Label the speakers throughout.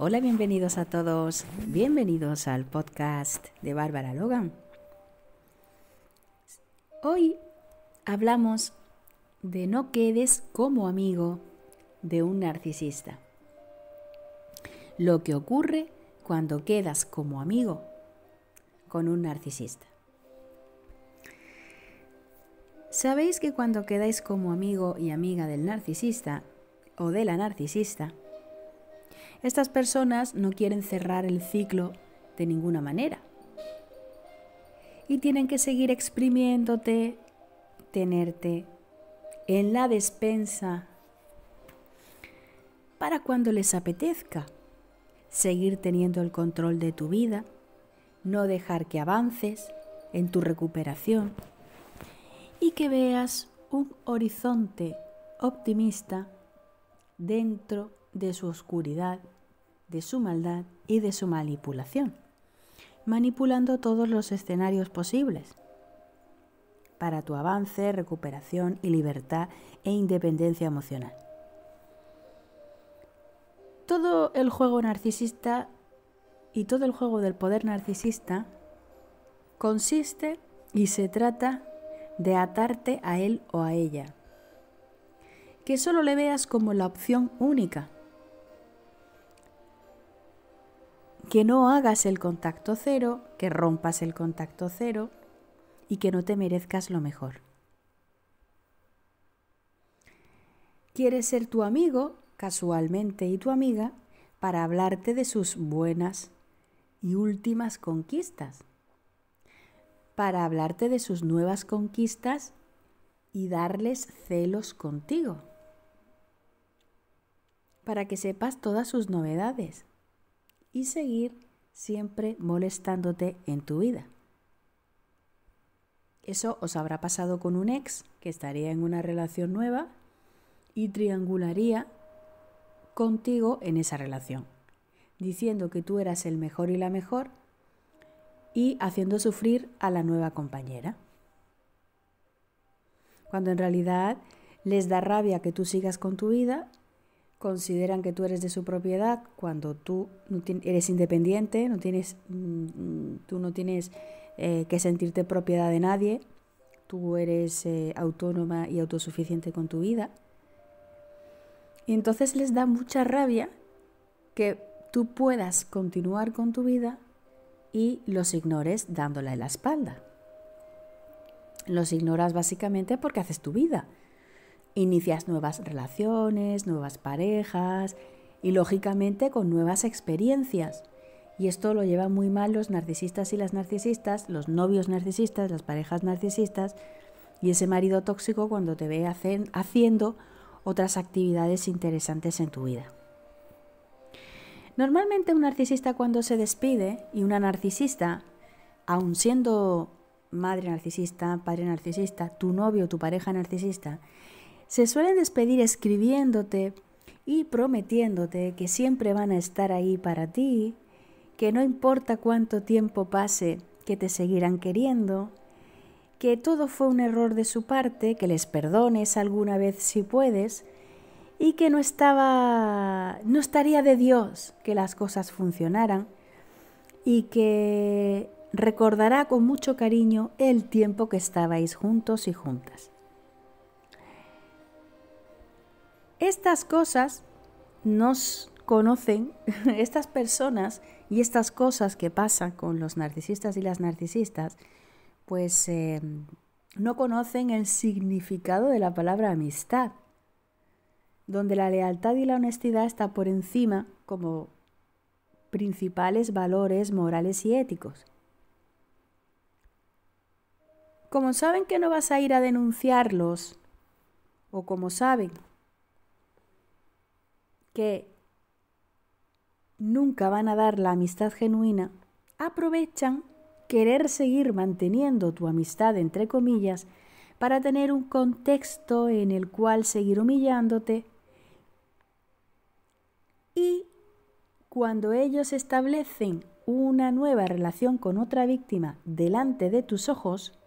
Speaker 1: Hola, bienvenidos a todos. Bienvenidos al podcast de Bárbara Logan. Hoy hablamos de no quedes como amigo de un narcisista. Lo que ocurre cuando quedas como amigo con un narcisista. Sabéis que cuando quedáis como amigo y amiga del narcisista o de la narcisista, estas personas no quieren cerrar el ciclo de ninguna manera. Y tienen que seguir exprimiéndote, tenerte en la despensa para cuando les apetezca. Seguir teniendo el control de tu vida, no dejar que avances en tu recuperación y que veas un horizonte optimista dentro de su oscuridad, de su maldad y de su manipulación, manipulando todos los escenarios posibles para tu avance, recuperación y libertad e independencia emocional. Todo el juego narcisista y todo el juego del poder narcisista consiste y se trata de atarte a él o a ella, que solo le veas como la opción única que no hagas el contacto cero, que rompas el contacto cero y que no te merezcas lo mejor. Quieres ser tu amigo, casualmente, y tu amiga para hablarte de sus buenas y últimas conquistas, para hablarte de sus nuevas conquistas y darles celos contigo, para que sepas todas sus novedades, y seguir siempre molestándote en tu vida. Eso os habrá pasado con un ex que estaría en una relación nueva y triangularía contigo en esa relación, diciendo que tú eras el mejor y la mejor y haciendo sufrir a la nueva compañera. Cuando en realidad les da rabia que tú sigas con tu vida consideran que tú eres de su propiedad cuando tú eres independiente, no tienes, mm, tú no tienes eh, que sentirte propiedad de nadie, tú eres eh, autónoma y autosuficiente con tu vida. Y entonces les da mucha rabia que tú puedas continuar con tu vida y los ignores dándole la espalda. Los ignoras básicamente porque haces tu vida Inicias nuevas relaciones, nuevas parejas y lógicamente con nuevas experiencias. Y esto lo llevan muy mal los narcisistas y las narcisistas, los novios narcisistas, las parejas narcisistas y ese marido tóxico cuando te ve haciendo otras actividades interesantes en tu vida. Normalmente un narcisista cuando se despide y una narcisista, aun siendo madre narcisista, padre narcisista, tu novio, tu pareja narcisista, se suelen despedir escribiéndote y prometiéndote que siempre van a estar ahí para ti, que no importa cuánto tiempo pase, que te seguirán queriendo, que todo fue un error de su parte, que les perdones alguna vez si puedes, y que no estaba no estaría de Dios que las cosas funcionaran y que recordará con mucho cariño el tiempo que estabais juntos y juntas. Estas cosas nos conocen, estas personas y estas cosas que pasan con los narcisistas y las narcisistas, pues em, no conocen el significado de la palabra amistad, donde la lealtad y la honestidad está por encima como principales valores morales y éticos. Como saben que no vas a ir a denunciarlos, o como saben que nunca van a dar la amistad genuina, aprovechan querer seguir manteniendo tu amistad, entre comillas, para tener un contexto en el cual seguir humillándote. Y cuando ellos establecen una nueva relación con otra víctima delante de tus ojos,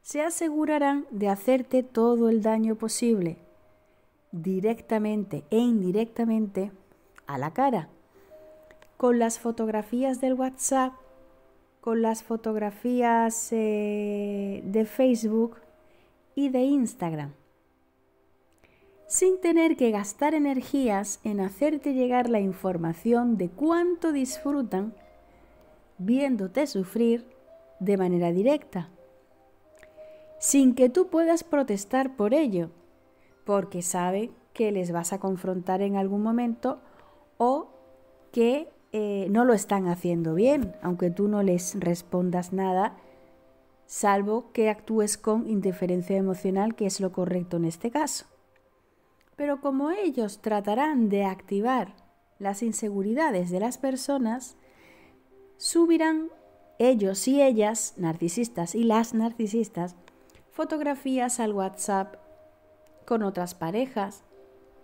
Speaker 1: se asegurarán de hacerte todo el daño posible, directamente e indirectamente a la cara. Con las fotografías del WhatsApp, con las fotografías eh, de Facebook y de Instagram. Sin tener que gastar energías en hacerte llegar la información de cuánto disfrutan viéndote sufrir de manera directa. Sin que tú puedas protestar por ello porque sabe que les vas a confrontar en algún momento o que eh, no lo están haciendo bien, aunque tú no les respondas nada, salvo que actúes con indiferencia emocional, que es lo correcto en este caso. Pero como ellos tratarán de activar las inseguridades de las personas, subirán ellos y ellas, narcisistas y las narcisistas, fotografías al WhatsApp, con otras parejas,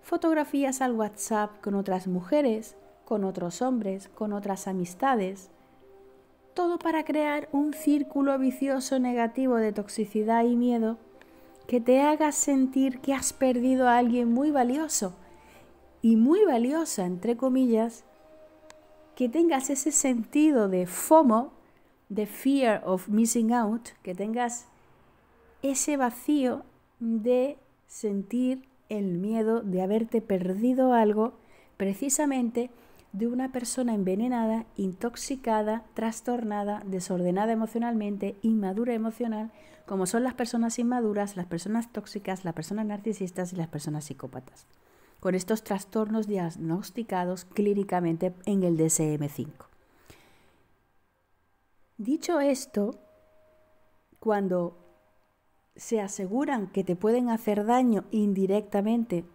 Speaker 1: fotografías al WhatsApp con otras mujeres, con otros hombres, con otras amistades. Todo para crear un círculo vicioso negativo de toxicidad y miedo que te haga sentir que has perdido a alguien muy valioso y muy valiosa, entre comillas, que tengas ese sentido de FOMO, de fear of missing out, que tengas ese vacío de sentir el miedo de haberte perdido algo precisamente de una persona envenenada, intoxicada, trastornada, desordenada emocionalmente, inmadura emocional, como son las personas inmaduras, las personas tóxicas, las personas narcisistas y las personas psicópatas, con estos trastornos diagnosticados clínicamente en el DSM5. Dicho esto, cuando se aseguran que te pueden hacer daño indirectamente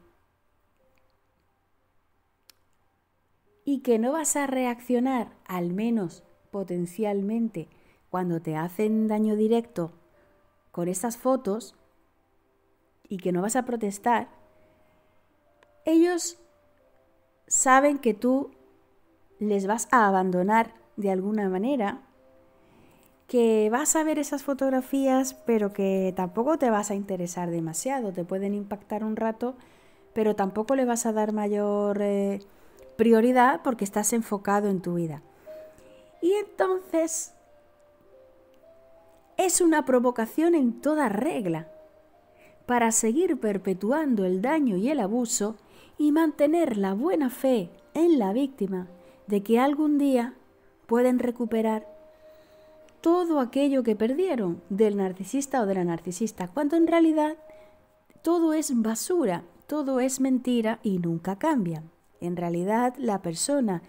Speaker 1: y que no vas a reaccionar, al menos potencialmente, cuando te hacen daño directo con esas fotos y que no vas a protestar, ellos saben que tú les vas a abandonar de alguna manera que vas a ver esas fotografías, pero que tampoco te vas a interesar demasiado. Te pueden impactar un rato, pero tampoco le vas a dar mayor eh, prioridad porque estás enfocado en tu vida. Y entonces es una provocación en toda regla para seguir perpetuando el daño y el abuso y mantener la buena fe en la víctima de que algún día pueden recuperar todo aquello que perdieron del narcisista o de la narcisista, cuando en realidad todo es basura, todo es mentira y nunca cambia. En realidad la persona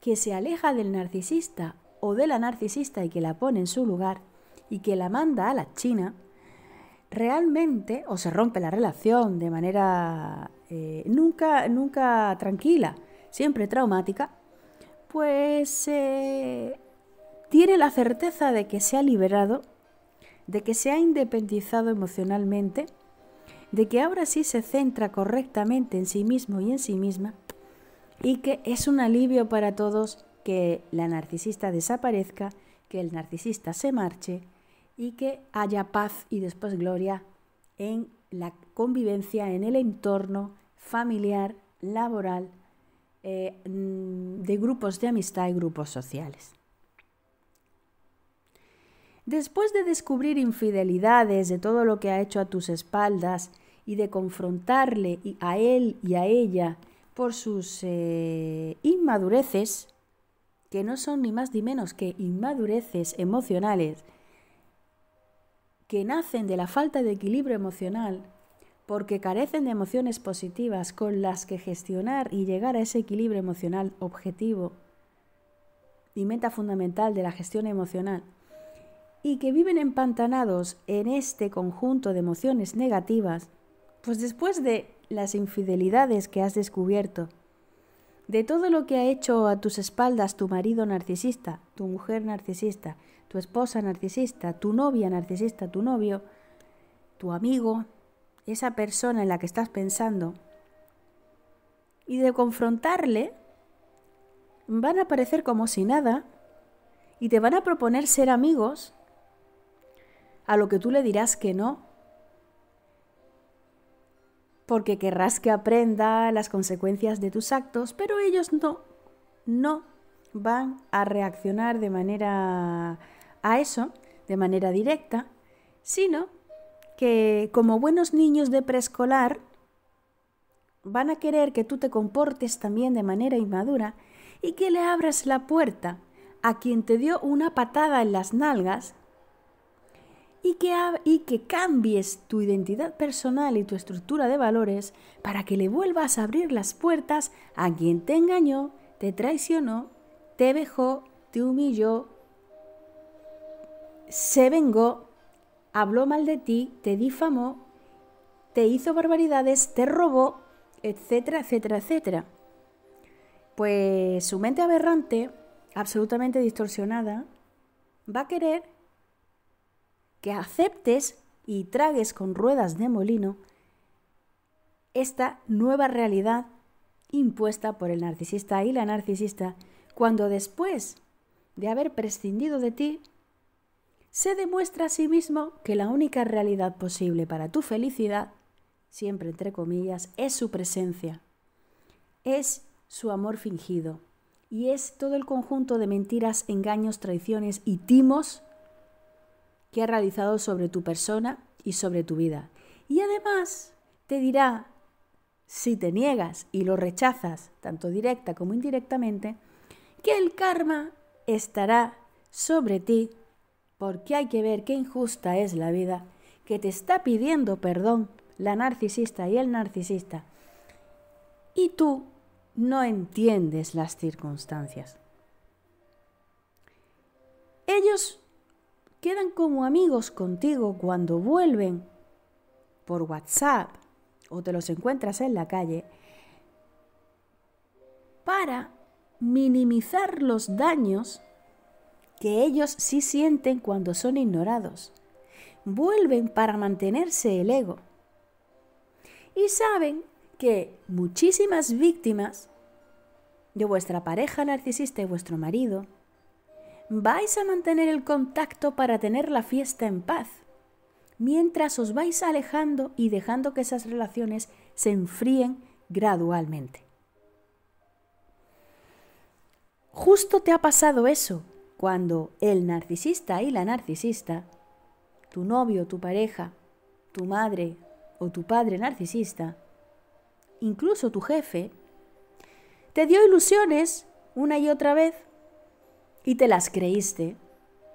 Speaker 1: que se aleja del narcisista o de la narcisista y que la pone en su lugar y que la manda a la China, realmente o se rompe la relación de manera eh, nunca, nunca tranquila, siempre traumática, pues eh, tiene la certeza de que se ha liberado, de que se ha independizado emocionalmente, de que ahora sí se centra correctamente en sí mismo y en sí misma, y que es un alivio para todos que la narcisista desaparezca, que el narcisista se marche y que haya paz y después gloria en la convivencia, en el entorno familiar, laboral, eh, mm, de grupos de amistad y grupos sociales. Después de descubrir infidelidades de todo lo que ha hecho a tus espaldas y de confrontarle a él y a ella por sus eh, inmadureces, que no son ni más ni menos que inmadureces emocionales, que nacen de la falta de equilibrio emocional, porque carecen de emociones positivas con las que gestionar y llegar a ese equilibrio emocional objetivo y meta fundamental de la gestión emocional, y que viven empantanados en este conjunto de emociones negativas, pues después de las infidelidades que has descubierto, de todo lo que ha hecho a tus espaldas tu marido narcisista, tu mujer narcisista, tu esposa narcisista, tu novia narcisista, tu novio, tu amigo, esa persona en la que estás pensando, y de confrontarle, van a parecer como si nada y te van a proponer ser amigos a lo que tú le dirás que no, porque querrás que aprenda las consecuencias de tus actos, pero ellos no, no van a reaccionar de manera a eso, de manera directa, sino que como buenos niños de preescolar van a querer que tú te comportes también de manera inmadura y que le abras la puerta a quien te dio una patada en las nalgas y que, y que cambies tu identidad personal y tu estructura de valores para que le vuelvas a abrir las puertas a quien te engañó, te traicionó, te dejó te humilló, se vengó, habló mal de ti, te difamó, te hizo barbaridades, te robó, etcétera, etcétera, etcétera. Pues su mente aberrante, absolutamente distorsionada, va a querer que aceptes y tragues con ruedas de molino esta nueva realidad impuesta por el narcisista y la narcisista, cuando después de haber prescindido de ti, se demuestra a sí mismo que la única realidad posible para tu felicidad, siempre entre comillas, es su presencia, es su amor fingido y es todo el conjunto de mentiras, engaños, traiciones y timos que ha realizado sobre tu persona y sobre tu vida. Y además te dirá, si te niegas y lo rechazas, tanto directa como indirectamente, que el karma estará sobre ti, porque hay que ver qué injusta es la vida, que te está pidiendo perdón la narcisista y el narcisista, y tú no entiendes las circunstancias. Ellos quedan como amigos contigo cuando vuelven por WhatsApp o te los encuentras en la calle para minimizar los daños que ellos sí sienten cuando son ignorados. Vuelven para mantenerse el ego. Y saben que muchísimas víctimas de vuestra pareja narcisista y vuestro marido vais a mantener el contacto para tener la fiesta en paz, mientras os vais alejando y dejando que esas relaciones se enfríen gradualmente. Justo te ha pasado eso cuando el narcisista y la narcisista, tu novio, tu pareja, tu madre o tu padre narcisista, incluso tu jefe, te dio ilusiones una y otra vez y te las creíste,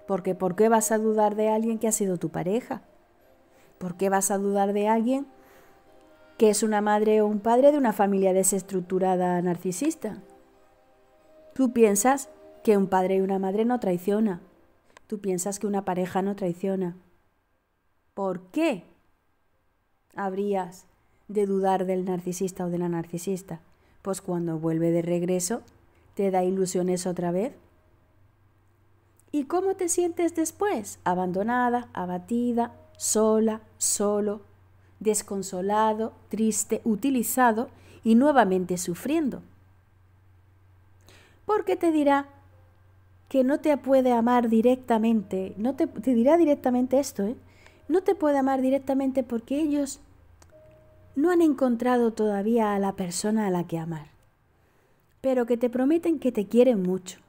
Speaker 1: porque ¿por qué vas a dudar de alguien que ha sido tu pareja? ¿Por qué vas a dudar de alguien que es una madre o un padre de una familia desestructurada narcisista? Tú piensas que un padre y una madre no traiciona. Tú piensas que una pareja no traiciona. ¿Por qué habrías de dudar del narcisista o de la narcisista? Pues cuando vuelve de regreso, te da ilusiones otra vez ¿Y cómo te sientes después? Abandonada, abatida, sola, solo, desconsolado, triste, utilizado y nuevamente sufriendo. Porque te dirá que no te puede amar directamente, no te, dirá directamente esto, ¿eh? no te puede amar directamente porque ellos no han encontrado todavía a la persona a la que amar, pero que te prometen que te quieren mucho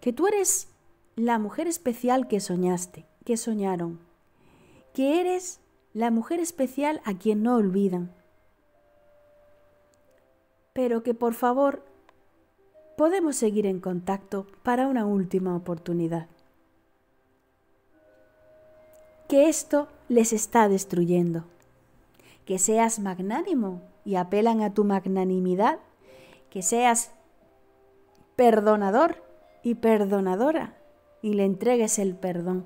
Speaker 1: que tú eres la mujer especial que soñaste, que soñaron, que eres la mujer especial a quien no olvidan. Pero que por favor podemos seguir en contacto para una última oportunidad. Que esto les está destruyendo. Que seas magnánimo y apelan a tu magnanimidad. Que seas perdonador y perdonadora y le entregues el perdón,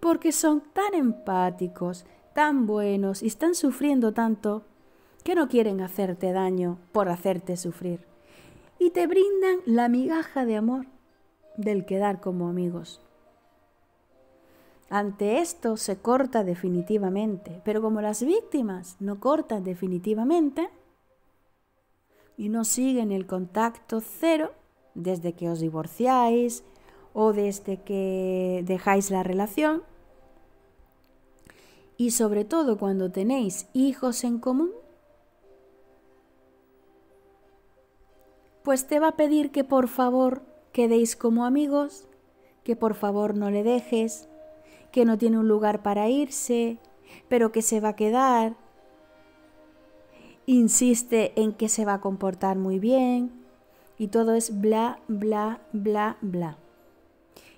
Speaker 1: porque son tan empáticos, tan buenos y están sufriendo tanto que no quieren hacerte daño por hacerte sufrir. Y te brindan la migaja de amor del quedar como amigos. Ante esto se corta definitivamente, pero como las víctimas no cortan definitivamente y no siguen el contacto cero, desde que os divorciáis o desde que dejáis la relación. Y sobre todo cuando tenéis hijos en común, pues te va a pedir que por favor quedéis como amigos, que por favor no le dejes, que no tiene un lugar para irse, pero que se va a quedar. Insiste en que se va a comportar muy bien, y todo es bla, bla, bla, bla.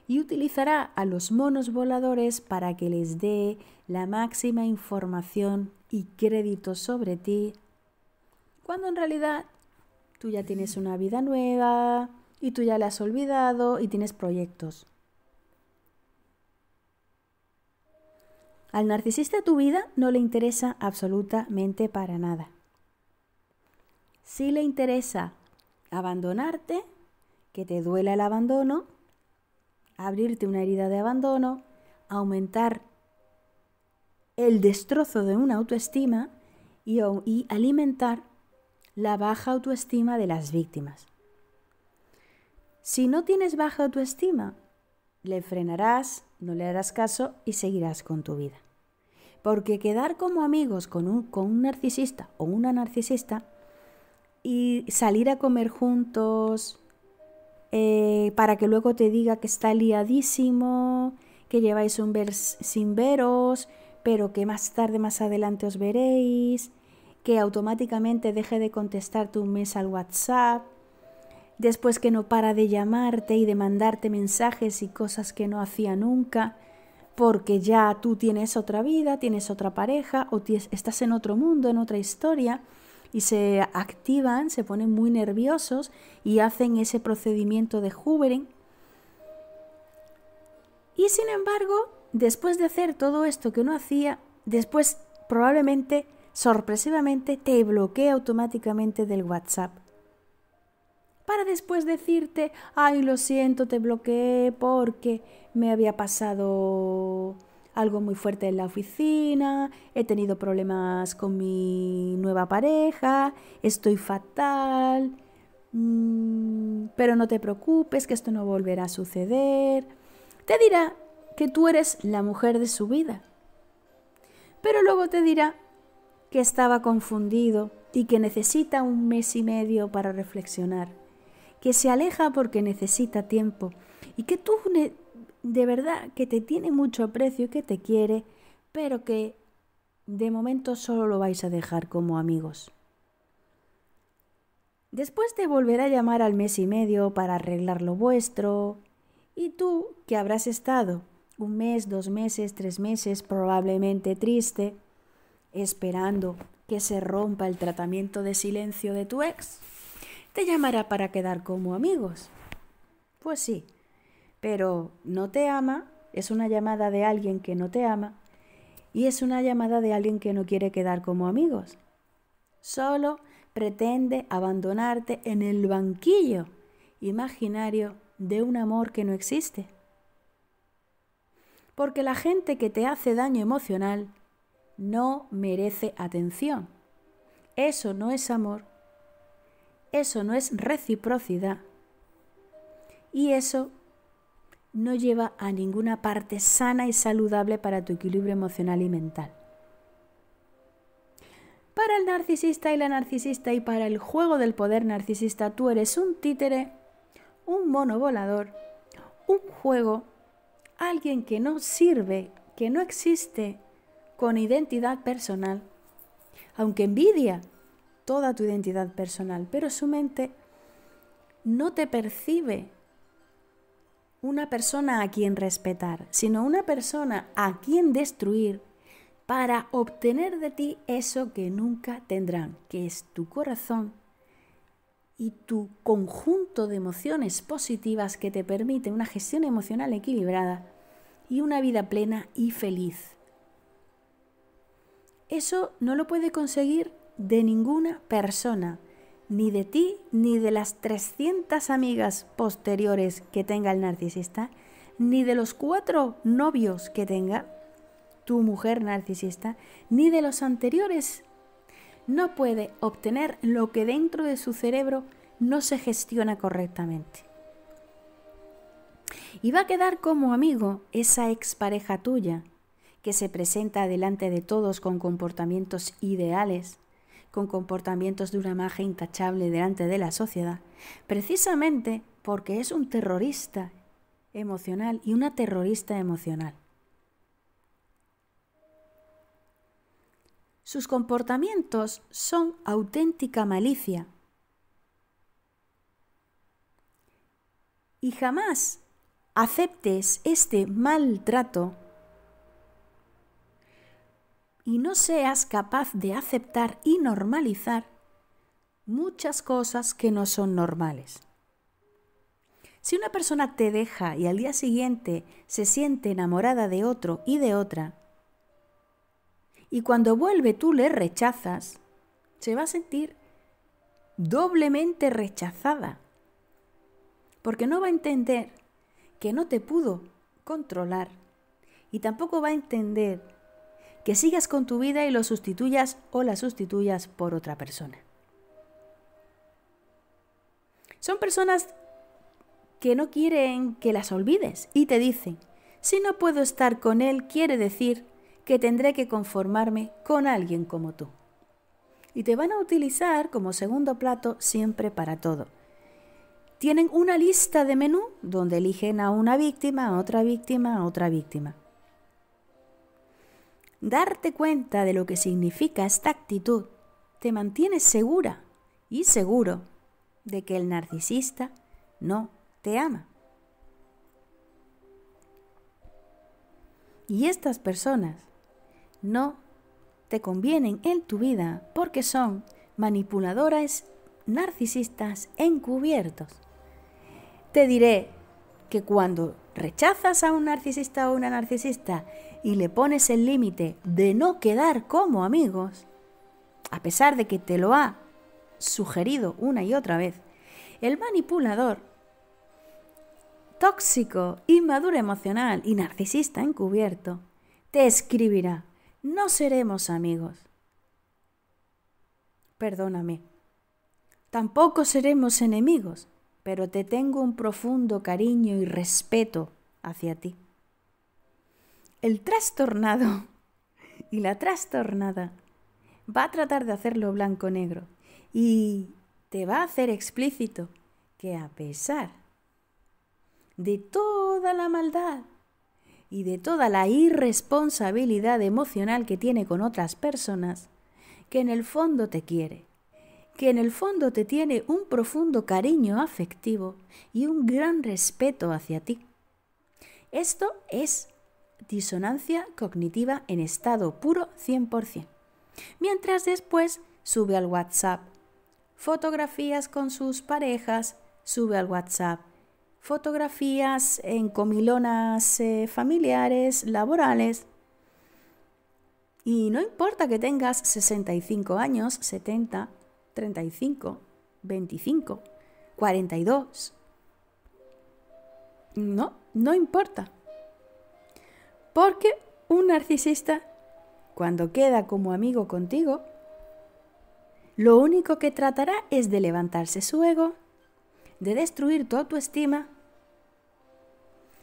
Speaker 1: Y utilizará a los monos voladores para que les dé la máxima información y crédito sobre ti, cuando en realidad tú ya tienes una vida nueva y tú ya la has olvidado y tienes proyectos. Al narcisista tu vida no le interesa absolutamente para nada. Sí le interesa abandonarte, que te duela el abandono, abrirte una herida de abandono, aumentar el destrozo de una autoestima y, alimentar la baja autoestima de las víctimas. Si no tienes baja autoestima, le frenarás, no le harás caso y seguirás con tu vida. Porque quedar como amigos con un, con un narcisista o una narcisista y salir a comer juntos eh, para que luego te diga que está liadísimo, que lleváis un ver sin veros, pero que más tarde, más adelante os veréis, que automáticamente deje de contestar tu mes al WhatsApp, después que no para de llamarte y de mandarte mensajes y cosas que no hacía nunca, porque ya tú tienes otra vida, tienes otra pareja o estás en otro mundo, en otra historia y se activan, se ponen muy nerviosos y hacen ese procedimiento de hoovering. Y sin embargo, después de hacer todo esto que uno hacía, después probablemente, sorpresivamente, te bloquea automáticamente del WhatsApp. Para después decirte, ay, lo siento, te bloqueé porque me había pasado algo muy fuerte en la oficina, he tenido problemas con mi nueva pareja, estoy fatal, mm, pero no te preocupes que esto no volverá a suceder. Te dirá que tú eres la mujer de su vida, pero luego te dirá que estaba confundido y que necesita un mes y medio para reflexionar, que se aleja porque necesita tiempo y que tú de verdad que te tiene mucho aprecio y que te quiere, pero que de momento solo lo vais a dejar como amigos. Después te volverá a llamar al mes y medio para arreglar lo vuestro. Y tú, que habrás estado un mes, dos meses, tres meses, probablemente triste, esperando que se rompa el tratamiento de silencio de tu ex, te llamará para quedar como amigos. Pues sí, pero no te ama es una llamada de alguien que no te ama y es una llamada de alguien que no quiere quedar como amigos. Solo pretende abandonarte en el banquillo imaginario de un amor que no existe. Porque la gente que te hace daño emocional no merece atención. Eso no es amor, eso no es reciprocidad y eso no lleva a ninguna parte sana y saludable para tu equilibrio emocional y mental. Para el narcisista y la narcisista y para el juego del poder narcisista, tú eres un títere, un mono volador, un juego, alguien que no sirve, que no existe, con identidad personal, aunque envidia toda tu identidad personal, pero su mente no te percibe una persona a quien respetar, sino una persona a quien destruir para obtener de ti eso que nunca tendrán, que es tu corazón y tu conjunto de emociones positivas que te permite una gestión emocional equilibrada y una vida plena y feliz. Eso no lo puede conseguir de ninguna persona, ni de ti ni de las 300 amigas posteriores que tenga el narcisista, ni de los cuatro novios que tenga tu mujer narcisista, ni de los anteriores. No puede obtener lo que dentro de su cerebro no se gestiona correctamente. Y va a quedar como amigo esa expareja tuya que se presenta delante de todos con comportamientos ideales, con comportamientos de una magia intachable delante de la sociedad, precisamente porque es un terrorista emocional y una terrorista emocional. Sus comportamientos son auténtica malicia y jamás aceptes este maltrato y no seas capaz de aceptar y normalizar muchas cosas que no son normales. Si una persona te deja y al día siguiente se siente enamorada de otro y de otra, y cuando vuelve tú le rechazas, se va a sentir doblemente rechazada, porque no va a entender que no te pudo controlar y tampoco va a entender que sigas con tu vida y lo sustituyas o la sustituyas por otra persona. Son personas que no quieren que las olvides y te dicen, si no puedo estar con él quiere decir que tendré que conformarme con alguien como tú. Y te van a utilizar como segundo plato siempre para todo. Tienen una lista de menú donde eligen a una víctima, a otra víctima, a otra víctima. Darte cuenta de lo que significa esta actitud te mantiene segura y seguro de que el narcisista no te ama. Y estas personas no te convienen en tu vida porque son manipuladoras narcisistas encubiertos. Te diré que cuando rechazas a un narcisista o una narcisista y le pones el límite de no quedar como amigos, a pesar de que te lo ha sugerido una y otra vez, el manipulador tóxico, inmaduro emocional y narcisista encubierto te escribirá, no seremos amigos. Perdóname, tampoco seremos enemigos, pero te tengo un profundo cariño y respeto hacia ti el trastornado y la trastornada va a tratar de hacerlo blanco-negro y te va a hacer explícito que a pesar de toda la maldad y de toda la irresponsabilidad emocional que tiene con otras personas, que en el fondo te quiere, que en el fondo te tiene un profundo cariño afectivo y un gran respeto hacia ti. Esto es disonancia cognitiva en estado puro 100%. Mientras después sube al WhatsApp fotografías con sus parejas, sube al WhatsApp fotografías en comilonas eh, familiares, laborales. Y no importa que tengas 65 años, 70, 35, 25, 42. No, no importa. Porque un narcisista, cuando queda como amigo contigo, lo único que tratará es de levantarse su ego, de destruir toda tu estima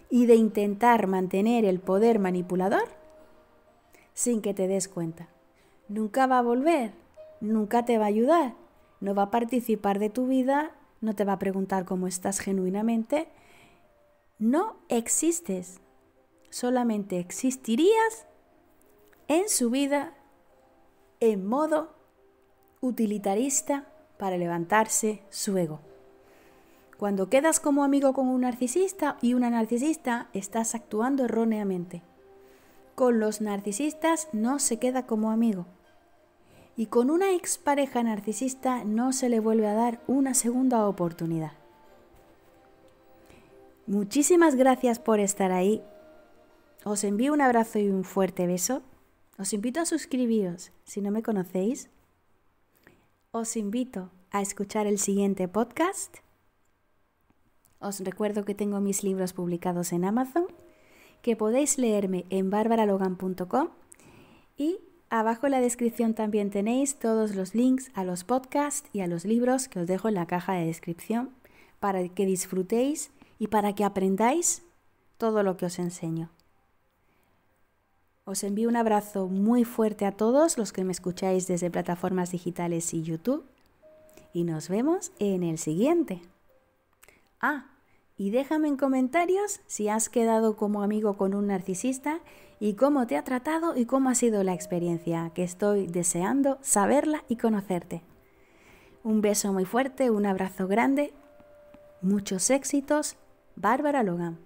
Speaker 1: y de intentar mantener el poder manipulador sin que te des cuenta. Nunca va a volver, nunca te va a ayudar, no va a participar de tu vida, no te va a preguntar cómo estás genuinamente. No existes solamente existirías en su vida en modo utilitarista para levantarse su ego. Cuando quedas como amigo con un narcisista y una narcisista, estás actuando erróneamente. Con los narcisistas no se queda como amigo. Y con una expareja narcisista no se le vuelve a dar una segunda oportunidad. Muchísimas gracias por estar ahí os envío un abrazo y un fuerte beso. Os invito a suscribiros si no me conocéis. Os invito a escuchar el siguiente podcast. Os recuerdo que tengo mis libros publicados en Amazon, que podéis leerme en barbaralogan.com y abajo en la descripción también tenéis todos los links a los podcasts y a los libros que os dejo en la caja de descripción para que disfrutéis y para que aprendáis todo lo que os enseño. Os envío un abrazo muy fuerte a todos los que me escucháis desde plataformas digitales y YouTube. Y nos vemos en el siguiente. Ah, y déjame en comentarios si has quedado como amigo con un narcisista y cómo te ha tratado y cómo ha sido la experiencia, que estoy deseando saberla y conocerte. Un beso muy fuerte, un abrazo grande, muchos éxitos, Bárbara Logan.